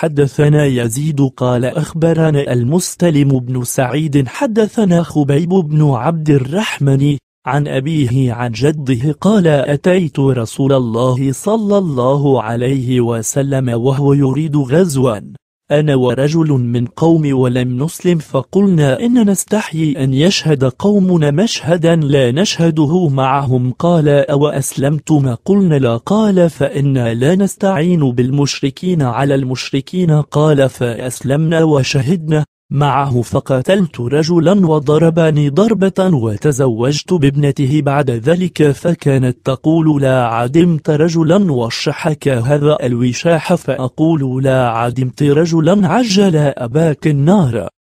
حدثنا يزيد قال أخبرنا المستلم بن سعيد حدثنا خبيب بن عبد الرحمن عن أبيه عن جده قال أتيت رسول الله صلى الله عليه وسلم وهو يريد غزواً أنا ورجل من قوم ولم نسلم فقلنا إن نستحي أن يشهد قومنا مشهدا لا نشهده معهم قال أو أسلمتم قلنا لا قال فإنا لا نستعين بالمشركين على المشركين قال فأسلمنا وشهدنا معه فقتلت رجلا وضربني ضربة وتزوجت بابنته بعد ذلك فكانت تقول لا عدمت رجلا وشحك هذا الوشاح فأقول لا عدمت رجلا عجل أباك النار